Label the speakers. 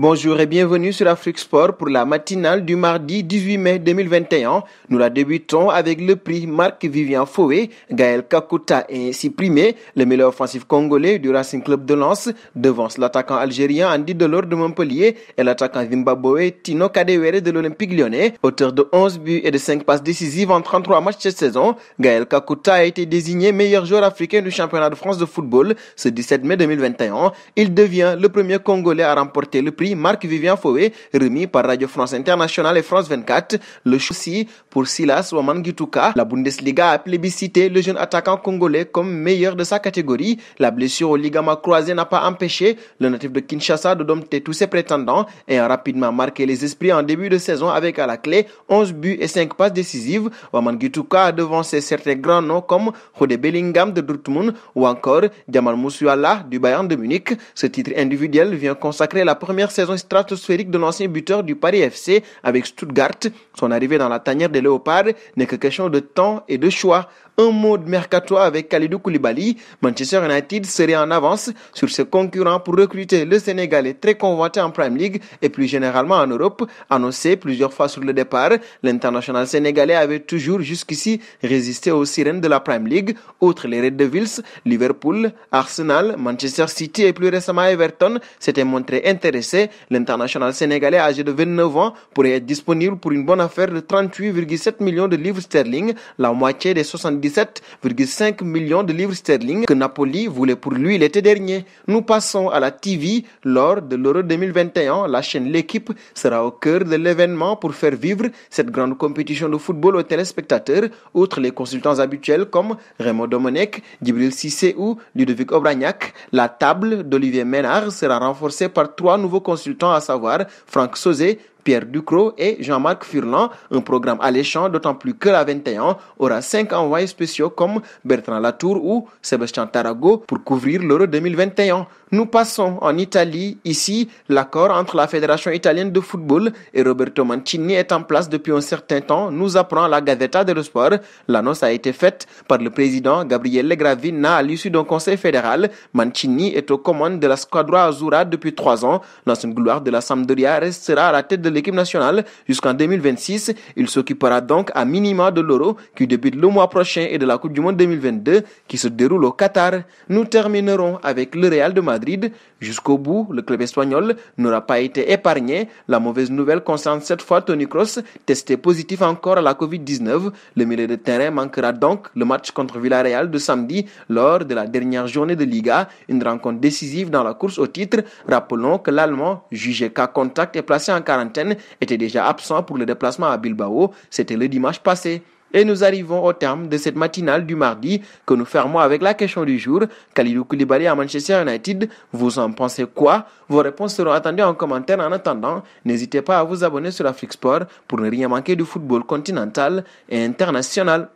Speaker 1: Bonjour et bienvenue sur Afrique Sport pour la matinale du mardi 18 mai 2021. Nous la débutons avec le prix Marc Vivian Foué. Gaël Kakuta est ainsi primé, le meilleur offensif congolais du Racing Club de Lens, devant l'attaquant algérien Andy Delors de Montpellier et l'attaquant zimbabwe Tino Kadewere de l'Olympique lyonnais. Auteur de 11 buts et de 5 passes décisives en 33 matchs cette saison, Gaël Kakuta a été désigné meilleur joueur africain du championnat de France de football ce 17 mai 2021. Il devient le premier congolais à remporter le prix Marc-Vivien Foué remis par Radio France Internationale et France 24. Le aussi pour Silas Wamangituka, la Bundesliga a plébiscité le jeune attaquant congolais comme meilleur de sa catégorie. La blessure au ligament croisé n'a pas empêché le natif de Kinshasa de dompter tous ses prétendants et a rapidement marqué les esprits en début de saison avec à la clé 11 buts et 5 passes décisives. Wamangituka a devancé certains grands noms comme Rode Bellingham de Dortmund ou encore Jamal Moussouala du Bayern de Munich. Ce titre individuel vient consacrer la première saison stratosphérique de l'ancien buteur du Paris FC avec Stuttgart. Son arrivée dans la tanière des Léopards n'est que question de temps et de choix un mot mercato avec Kalidou Koulibaly, Manchester United serait en avance sur ses concurrents pour recruter le Sénégalais très convoité en Prime League et plus généralement en Europe. Annoncé plusieurs fois sur le départ, l'international sénégalais avait toujours jusqu'ici résisté aux sirènes de la Prime League, outre les Red Devils, Liverpool, Arsenal, Manchester City et plus récemment Everton s'étaient montrés intéressés. L'international sénégalais âgé de 29 ans pourrait être disponible pour une bonne affaire de 38,7 millions de livres sterling, la moitié des 70 17,5 millions de livres sterling que Napoli voulait pour lui l'été dernier. Nous passons à la TV. Lors de l'Euro 2021, la chaîne L'équipe sera au cœur de l'événement pour faire vivre cette grande compétition de football aux téléspectateurs, outre les consultants habituels comme Raymond Domenech, Djibril Sissé ou Ludovic Obragnac. La table d'Olivier Ménard sera renforcée par trois nouveaux consultants, à savoir Franck Sauzet, Pierre Ducrot et Jean-Marc Furlan. Un programme alléchant, d'autant plus que la 21 aura cinq envoyés spéciaux comme Bertrand Latour ou Sébastien Tarago pour couvrir l'Euro 2021. Nous passons en Italie. Ici, l'accord entre la Fédération italienne de football et Roberto Mancini est en place depuis un certain temps, nous apprend la Gavetta dello Sport. L'annonce a été faite par le président Gabriele Gravina à l'issue d'un conseil fédéral. Mancini est aux commandes de la Squadra Azzurra depuis trois ans. L'ancienne gloire de la Sampdoria restera à la tête de l'équipe nationale jusqu'en 2026. Il s'occupera donc à minima de l'Euro qui débute le mois prochain et de la Coupe du Monde 2022 qui se déroule au Qatar. Nous terminerons avec le Real de Madrid Madrid. Jusqu'au bout, le club espagnol n'aura pas été épargné. La mauvaise nouvelle concerne cette fois Tony Cross, testé positif encore à la Covid-19. Le milieu de terrain manquera donc le match contre Villarreal de samedi lors de la dernière journée de Liga, une rencontre décisive dans la course au titre. Rappelons que l'Allemand, jugé cas contact et placé en quarantaine, était déjà absent pour le déplacement à Bilbao. C'était le dimanche passé. Et nous arrivons au terme de cette matinale du mardi que nous fermons avec la question du jour. Kalidou Koulibaly à Manchester United, vous en pensez quoi Vos réponses seront attendues en commentaire. En attendant, n'hésitez pas à vous abonner sur Afrique Sport pour ne rien manquer du football continental et international.